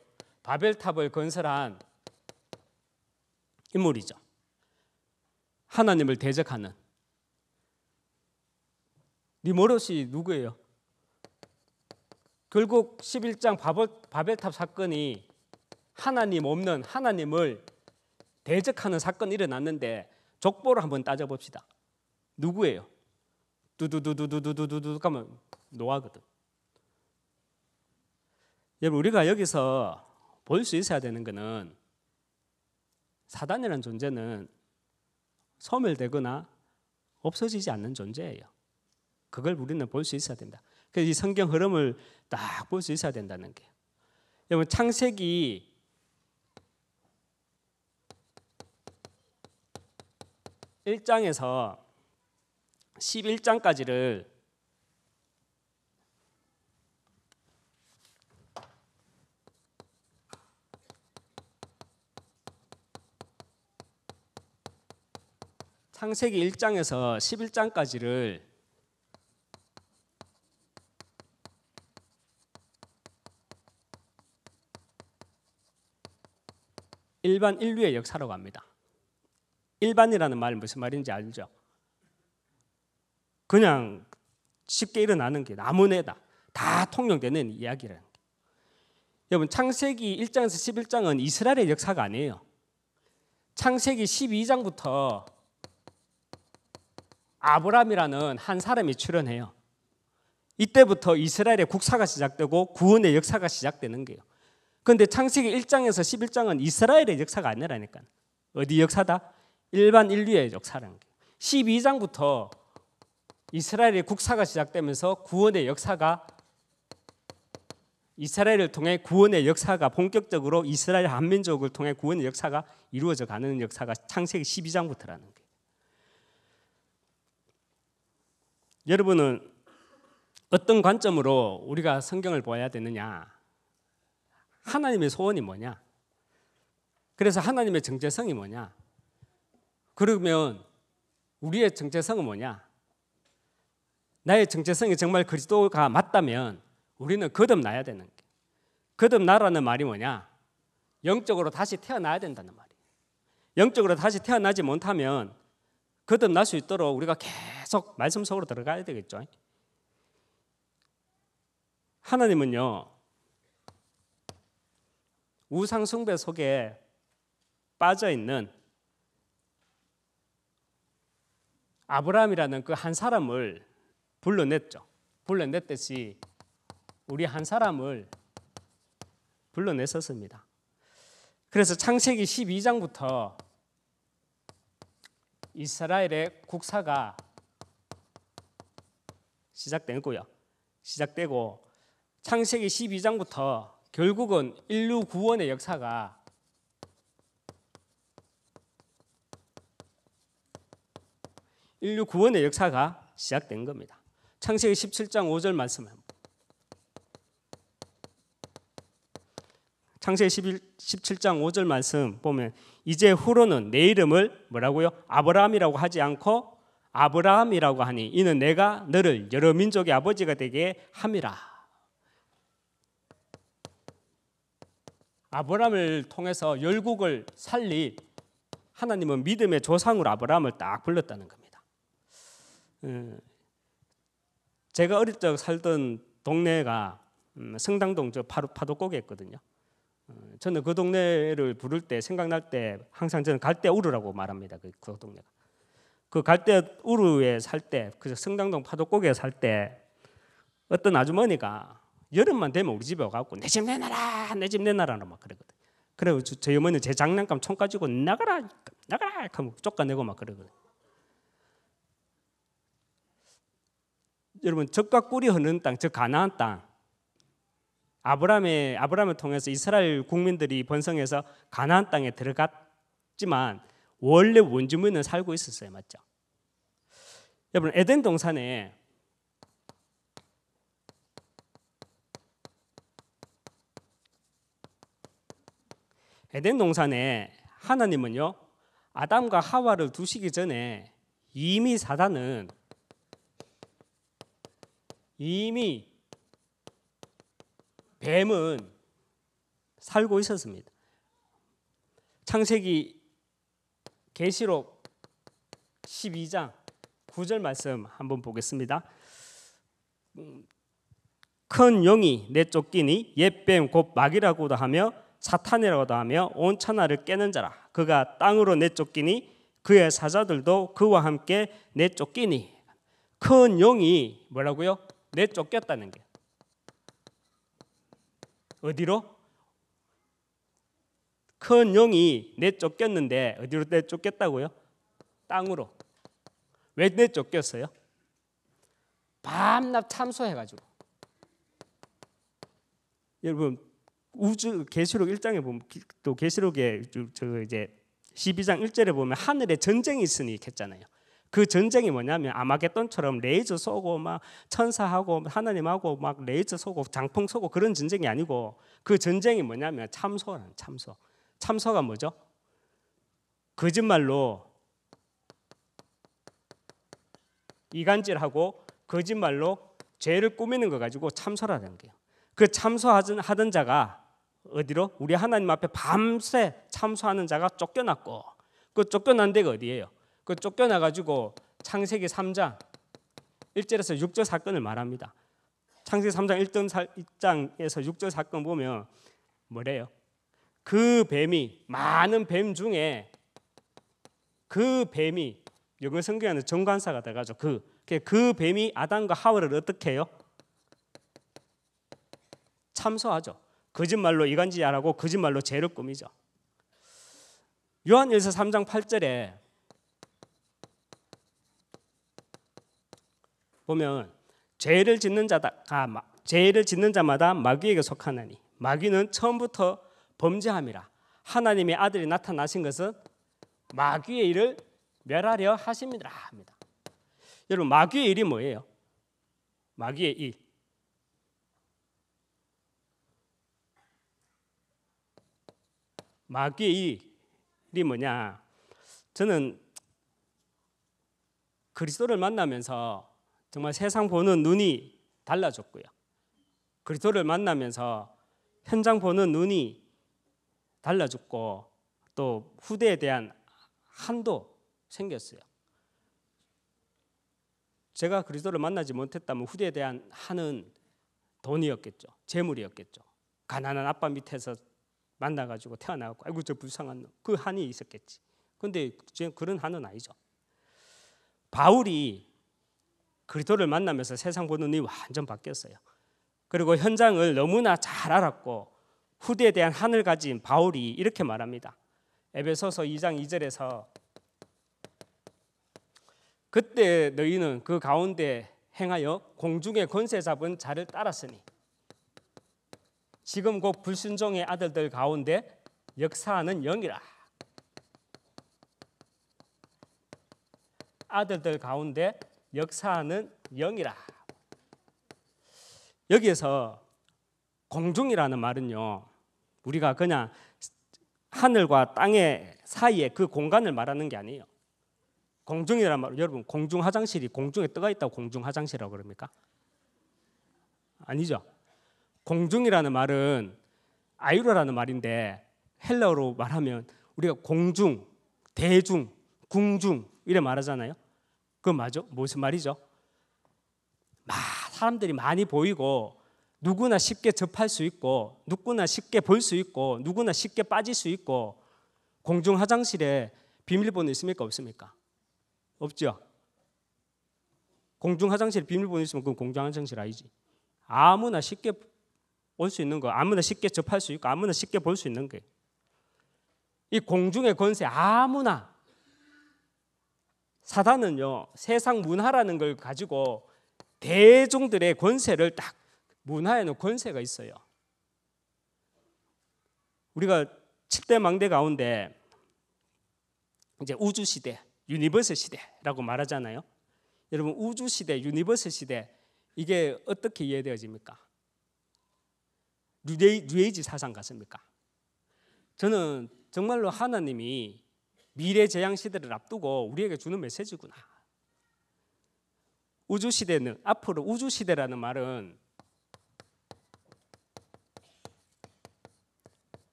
바벨탑을 건설한 인물이죠. 하나님을 대적하는 니모롯이 누구예요? 결국 11장 바벨, 탑 사건이 하나님 없는 하나님을 대적하는 사건이 일어났는데 족보를 한번 따져봅시다. 누구예요? 두두두두두두두두두 하면 노아거든. 여러분 우리가 여기서 볼 수 있어야 되는 것은 사단이라는 존재는 소멸되거나 없어지지 않는 존재예요. 그걸 우리는 볼 수 있어야 된다. 그래서 이 성경 흐름을 딱 볼 수 있어야 된다는 게. 여러분 창세기 1장에서 11장까지를 창세기 1장에서 11장까지를 일반 인류의 역사로갑니다 일반이라는 말 무슨 말인지 알죠? 그냥 쉽게 일어나는 게 나무네다. 다 통용되는 이야기라는 게. 여러분 창세기 1장에서 11장은 이스라엘의 역사가 아니에요. 창세기 12장부터 아브람이라는 한 사람이 출현해요. 이때부터 이스라엘의 국사가 시작되고 구원의 역사가 시작되는 거예요. 그런데 창세기 1장에서 11장은 이스라엘의 역사가 아니라니까. 어디 역사다? 일반 인류애적 사랑. 12장부터 이스라엘의 국사가 시작되면서 구원의 역사가 이스라엘을 통해 구원의 역사가 본격적으로 이스라엘 한민족을 통해 구원의 역사가 이루어져 가는 역사가 창세기 12장부터라는 게. 여러분은 어떤 관점으로 우리가 성경을 보아야 되느냐? 하나님의 소원이 뭐냐? 그래서 하나님의 정체성이 뭐냐? 그러면 우리의 정체성은 뭐냐? 나의 정체성이 정말 그리스도가 맞다면 우리는 거듭나야 되는 게. 거듭나라는 말이 뭐냐? 영적으로 다시 태어나야 된다는 말이에요. 영적으로 다시 태어나지 못하면 거듭날 수 있도록 우리가 계속 말씀 속으로 들어가야 되겠죠. 하나님은요. 우상숭배 속에 빠져 있는 아브라함이라는 그 한 사람을 불러냈죠. 불러냈듯이 우리 한 사람을 불러냈었습니다. 그래서 창세기 12장부터 이스라엘의 국사가 시작되고요. 시작되고 창세기 12장부터 결국은 인류 구원의 역사가 인류 구원의 역사가 시작된 겁니다. 창세기 17장 5절 말씀을 창세기 11, 17장 5절 말씀 보면 이제 후로는 내 이름을 뭐라고요? 아브라함이라고 하지 않고 아브라함이라고 하니 이는 내가 너를 여러 민족의 아버지가 되게 함이라. 아브라함을 통해서 열국을 살리 하나님은 믿음의 조상으로 아브라함을 딱 불렀다는 겁니다. 예. 제가 어릴 적 살던 동네가 음, 성당동 저 파도곡이었거든요. 어, 저는 그 동네를 부를 때 생각날 때 항상 저는 갈대우르라고 말합니다. 그, 그 동네가. 그 갈대우르에 살 때, 그 성당동 파도곡에 살 때 어떤 아주머니가 여름만 되면 우리 집에 와갖고 내 집 내놔라, 내 집 내놔라 막 그러거든. 그래고 저희 어머니 제 장난감 총 가지고 나가라, 나가라 하고 쫓아내고 막 그러거든. 여러분 적과 꿀이 흐르는 땅, 즉 가나안 땅. 아브라함의 아브라함을 통해서 이스라엘 국민들이 번성해서 가나안 땅에 들어갔지만 원래 원주민은 살고 있었어요, 맞죠? 여러분 에덴 동산에 에덴 동산에 하나님은요 아담과 하와를 두시기 전에 이미 사단은 이미 뱀은 살고 있었습니다. 창세기 계시록 12장 9절 말씀 한번 보겠습니다. 큰 용이 내쫓기니 옛 뱀 곧 마귀라고도 하며 사탄이라고도 하며 온 천하를 깨는 자라 그가 땅으로 내쫓기니 그의 사자들도 그와 함께 내쫓기니 큰 용이 뭐라고요? 내쫓겼다는 게 어디로? 큰 용이 내쫓겼는데 어디로 내쫓겼다고요? 땅으로. 왜 내쫓겼어요? 밤낮 참소해가지고. 여러분 우주 계시록 1장에 보면 또 계시록에 저 이제 12장 1절에 보면 하늘에 전쟁이 있으니 했잖아요. 그 전쟁이 뭐냐면 아마겟돈처럼 레이저 쏘고 막 천사하고 하나님하고 막 레이저 쏘고 장풍 쏘고 그런 전쟁이 아니고 그 전쟁이 뭐냐면 참소라는 참소. 참소가 뭐죠? 거짓말로 이간질하고 거짓말로 죄를 꾸미는 거 가지고 참소라는 거예요. 그 참소하던 하던 자가 어디로? 우리 하나님 앞에 밤새 참소하는 자가 쫓겨났고 그 쫓겨난 데가 어디예요? 그 쫓겨나 가지고 창세기 3장 1절에서 6절 사건을 말합니다. 창세기 3장 1장에서 6절 사건 보면 뭐래요? 그 뱀이 많은 뱀 중에 그 뱀이 영어 성경에는 정관사가 돼가지고 그그 그 뱀이 아담과 하와를 어떻게 해요? 참소하죠. 거짓말로 이간질하고 거짓말로 죄를 꾸미죠. 요한일서 3장 8절에 보면 죄를 짓는 자가 아, 죄를 짓는 자마다 마귀에게 속하나니 마귀는 처음부터 범죄함이라 하나님의 아들이 나타나신 것은 마귀의 일을 멸하려 하심이라 합니다. 여러분 마귀의 일이 뭐예요? 마귀의 일. 마귀의 일이 뭐냐? 저는 그리스도를 만나면서 정말 세상 보는 눈이 달라졌고요. 그리스도를 만나면서 현장 보는 눈이 달라졌고 또 후대에 대한 한도 생겼어요. 제가 그리스도를 만나지 못했다면 후대에 대한 한은 돈이었겠죠. 재물이었겠죠. 가난한 아빠 밑에서 만나가지고 태어나고 아이고 저 불쌍한 놈. 그 한이 있었겠지. 근데 그런 한은 아니죠. 바울이 그리스도를 만나면서 세상 보는 눈이 완전 바뀌었어요. 그리고 현장을 너무나 잘 알았고 후대에 대한 한을 가진 바울이 이렇게 말합니다. 에베소서 2장 2절에서 그때 너희는 그 가운데 행하여 공중의 권세 잡은 자를 따랐으니 지금 곧 불순종의 아들들 가운데 역사하는 영이라 아들들 가운데 역사는 영이라. 여기에서 공중이라는 말은요. 우리가 그냥 하늘과 땅의 사이에 그 공간을 말하는 게 아니에요. 공중이라는 말 여러분 공중 화장실이 공중에 뜨가 있다고 공중 화장실이라고 그럽니까? 아니죠. 공중이라는 말은 아유라라는 말인데 헬라어로 말하면 우리가 공중, 대중, 궁중 이래 말하잖아요. 그 맞아? 무슨 말이죠? 막 사람들이 많이 보이고 누구나 쉽게 접할 수 있고 누구나 쉽게 볼 수 있고 누구나 쉽게 빠질 수 있고 공중 화장실에 비밀번호 있습니까 없습니까? 없죠. 공중 화장실에 비밀번호 있으면 그건 공중 화장실 아니지. 아무나 쉽게 올 수 있는 거, 아무나 쉽게 접할 수 있고 아무나 쉽게 볼 수 있는 거. 이 공중의 권세 아무나 사단은요 세상 문화라는 걸 가지고 대중들의 권세를 딱 문화에는 권세가 있어요. 우리가 7대 망대 가운데 이제 우주 시대, 유니버스 시대라고 말하잖아요. 여러분 우주 시대, 유니버스 시대 이게 어떻게 이해되어집니까? 뉴에이지 사상 같습니까? 저는 정말로 하나님이 미래 재앙 시대를 앞두고 우리에게 주는 메시지구나. 우주 시대는 앞으로 우주 시대라는 말은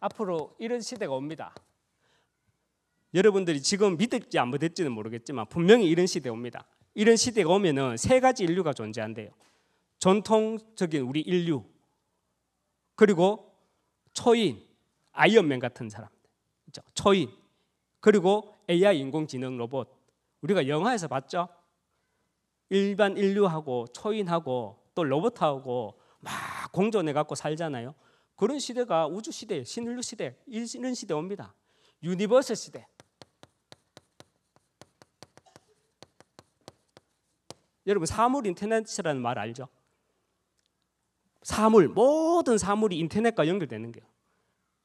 앞으로 이런 시대가 옵니다. 여러분들이 지금 믿을지 안 믿을지는 모르겠지만 분명히 이런 시대 옵니다. 이런 시대가 오면은 세 가지 인류가 존재한대요. 전통적인 우리 인류 그리고 초인 아이언맨 같은 사람 초인 그리고 AI 인공지능 로봇 우리가 영화에서 봤죠. 일반 인류하고 초인하고 또 로봇하고 막 공존해 갖고 살잖아요. 그런 시대가 우주 시대, 신인류 시대, 이런 시대 옵니다. 유니버스 시대. 여러분 사물 인터넷이라는 말 알죠? 사물 모든 사물이 인터넷과 연결되는 거예요.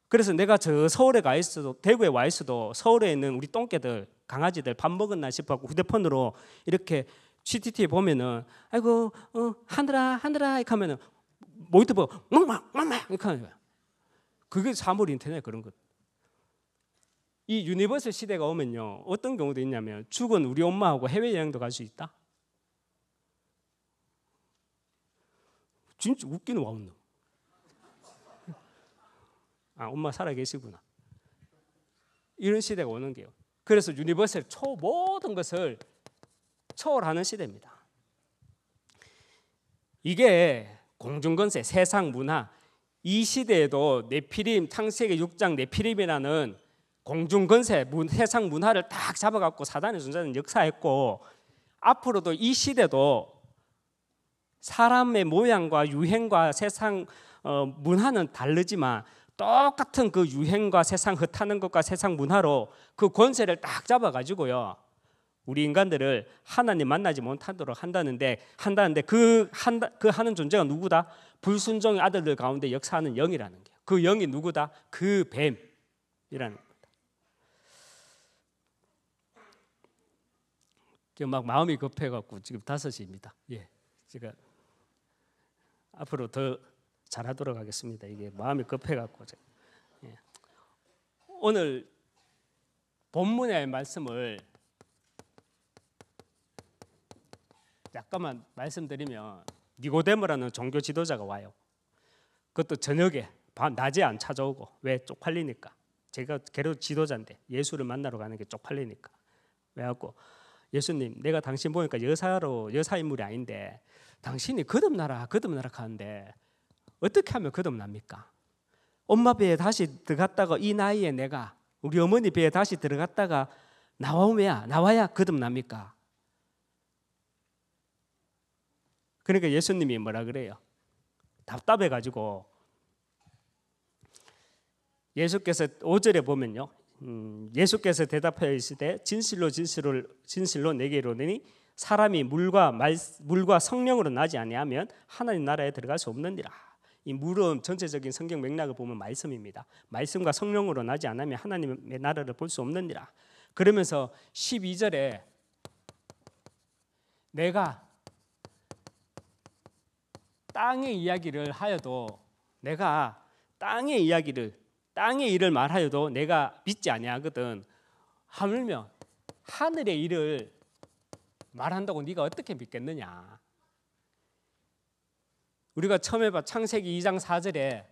그래서 내가 저 서울에 가 있어도 대구에 와 있어도 서울에 있는 우리 똥개들 강아지들 밥 먹었나 싶어고 휴대폰으로 이렇게 GTT 보면은 아이고 어, 하늘아 하늘아 이렇게 하면은 모니터 보고 막막 막막 이렇게 하는 거야. 그게 사물 인터넷 그런 것. 이 유니버설 시대가 오면요 어떤 경우도 있냐면 죽은 우리 엄마하고 해외 여행도 갈 수 있다. 진짜 웃기는 와운 놈. 아, 엄마 살아 계시구나. 이런 시대가 오는 게요. 그래서 유니버설 초 모든 것을 초월하는 시대입니다. 이게 공중건세, 세상 문화 이 시대에도 네피림 창세기 6장 네피림이라는 공중건세 세상 문화를 딱 잡아갖고 사단의 존재는 역사했고 앞으로도 이 시대도 사람의 모양과 유행과 세상 어, 문화는 다르지만 똑같은 그 유행과 세상 흩하는 것과 세상 문화로 그 권세를 딱 잡아가지고요. 우리 인간들을 하나님 만나지 못하도록 한다는데 한다는데 그, 한다, 그 하는 존재가 누구다? 불순종의 아들들 가운데 역사하는 영이라는 거예요. 그 영이 누구다? 그 뱀이라는 겁니다. 지금 막 마음이 급해갖고 지금 다섯시입니다 예, 제가 앞으로 더 잘하도록 하겠습니다. 이게 마음이 급해갖고 예. 오늘 본문의 말씀을 잠깐만 말씀드리면 니고데모라는 종교 지도자가 와요. 그것도 저녁에 밤 낮에 안 찾아오고 왜 쪽팔리니까 제가 걔도 지도자인데 예수를 만나러 가는 게 쪽팔리니까 왜갖고 예수님 내가 당신 보니까 여사로 여사 인물이 아닌데 당신이 거듭나라 거듭나라 하는데 어떻게 하면 거듭납니까? 엄마 배에 다시 들어갔다가 이 나이에 내가 우리 어머니 배에 다시 들어갔다가 나와야 나와야 거듭납니까? 그러니까 예수님이 뭐라 그래요? 답답해 가지고 예수께서 5절에 보면요. 음, 예수께서 대답하여 이르시되 진실로 진실로 진실로 내게 이르노니 사람이 물과 말, 물과 성령으로 나지 아니하면 하나님 나라에 들어갈 수 없느니라. 이 물음 전체적인 성경 맥락을 보면 말씀입니다. 말씀과 성령으로 나지 않으면 하나님의 나라를 볼 수 없느니라. 그러면서 12절에 내가 땅의 이야기를 하여도 내가 땅의 이야기를 땅의 일을 말하여도 내가 믿지 아니하거든 하물며 하늘의 일을 말한다고 네가 어떻게 믿겠느냐 우리가 처음에 봐 창세기 2장 4절에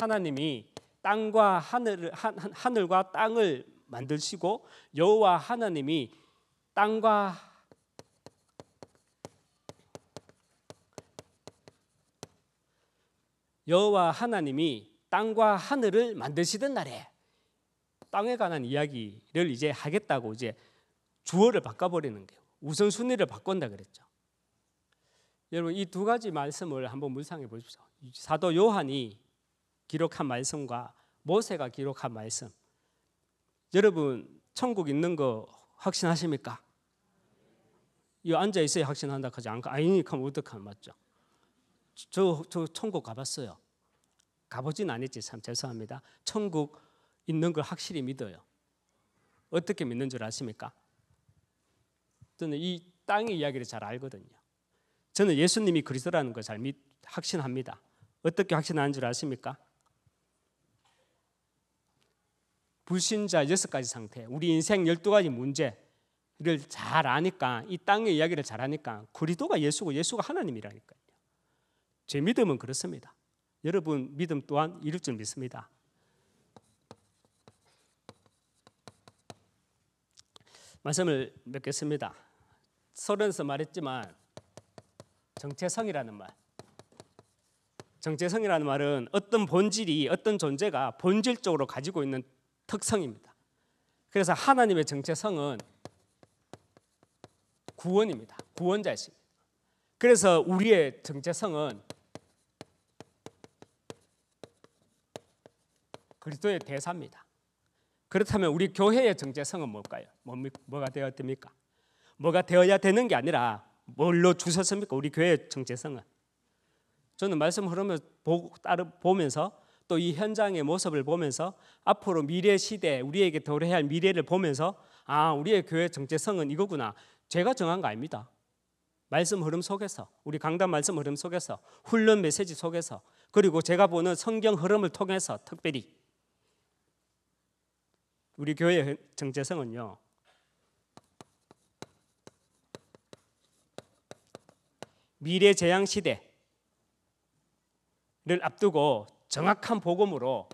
하나님이 땅과 하늘 하늘과 땅을 만드시고 여호와 하나님이 땅과 여호와 하나님이 땅과 하늘을 만드시던 날에 땅에 관한 이야기를 이제 하겠다고 이제 주어를 바꿔버리는 거예요. 우선 순위를 바꾼다 그랬죠. 여러분 이 두 가지 말씀을 한번 묵상해 보십시오. 사도 요한이 기록한 말씀과 모세가 기록한 말씀. 여러분 천국 있는 거 확신하십니까? 이 앉아 있어야 확신한다 하지 않고 아니니까 어떡하면 맞죠? 저, 저 천국 가봤어요. 가보진 않았지 참 죄송합니다. 천국 있는 걸 확실히 믿어요. 어떻게 믿는 줄 아십니까? 저는 이 땅의 이야기를 잘 알거든요. 저는 예수님이 그리스도라는 걸잘 확신합니다. 어떻게 확신하는 줄 아십니까? 불신자 여섯 가지 상태, 우리 인생 열두 가지 문제를 잘 아니까 이 땅의 이야기를 잘 아니까 그리스도가 예수고 예수가 하나님이라니까요. 제 믿음은 그렇습니다. 여러분 믿음 또한 이룰 줄 믿습니다. 말씀을 맺겠습니다. 서론서 말했지만 정체성이라는 말. 정체성이라는 말은 어떤 본질이 어떤 존재가 본질적으로 가지고 있는 특성입니다. 그래서 하나님의 정체성은 구원입니다. 구원자이십니다. 그래서 우리의 정체성은 그리스도의 대사입니다. 그렇다면 우리 교회의 정체성은 뭘까요? 뭐, 뭐가 되어야 됩니까? 뭐가 되어야 되는 게 아니라 뭘로 주셨습니까? 우리 교회 정체성은 저는 말씀 흐름을 보면서 또 이 현장의 모습을 보면서 앞으로 미래 시대 우리에게 도래해야 할 미래를 보면서 아 우리의 교회 정체성은 이거구나 제가 정한 거 아닙니다. 말씀 흐름 속에서 우리 강단 말씀 흐름 속에서 훈련 메시지 속에서 그리고 제가 보는 성경 흐름을 통해서 특별히 우리 교회의 정체성은요 미래 재앙 시대를 앞두고 정확한 복음으로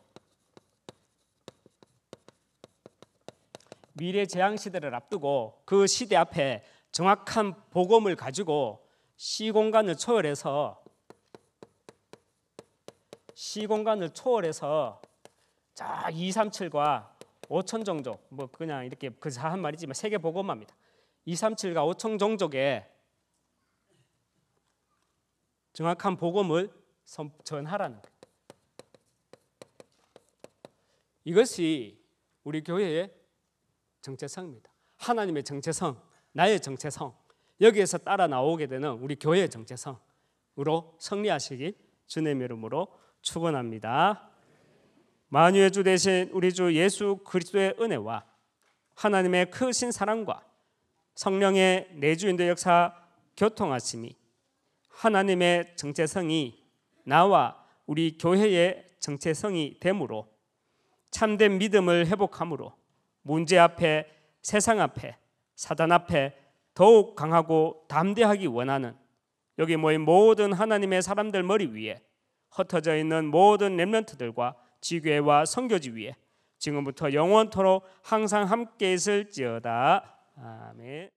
미래 재앙 시대를 앞두고 그 시대 앞에 정확한 복음을 가지고 시공간을 초월해서 시공간을 초월해서 자 237과 5천 종족 뭐 그냥 이렇게 그한 사 말이지만 세계 복음합니다. 237과 5천 종족의 정확한 복음을 전하라는 것. 이것이 우리 교회의 정체성입니다. 하나님의 정체성, 나의 정체성, 여기에서 따라 나오게 되는 우리 교회의 정체성으로 승리하시길 주님의 이름으로 축원합니다. 만유의 주 대신 우리 주 예수 그리스도의 은혜와 하나님의 크신 사랑과 성령의 내주인도 역사 교통하심이 하나님의 정체성이 나와 우리 교회의 정체성이 되므로 참된 믿음을 회복함으로 문제 앞에 세상 앞에 사단 앞에 더욱 강하고 담대하기 원하는 여기 모인 모든 하나님의 사람들 머리 위에 흩어져 있는 모든 렘넌트들과 지교회와 성교지 위에 지금부터 영원토록 항상 함께 있을지어다. 아멘.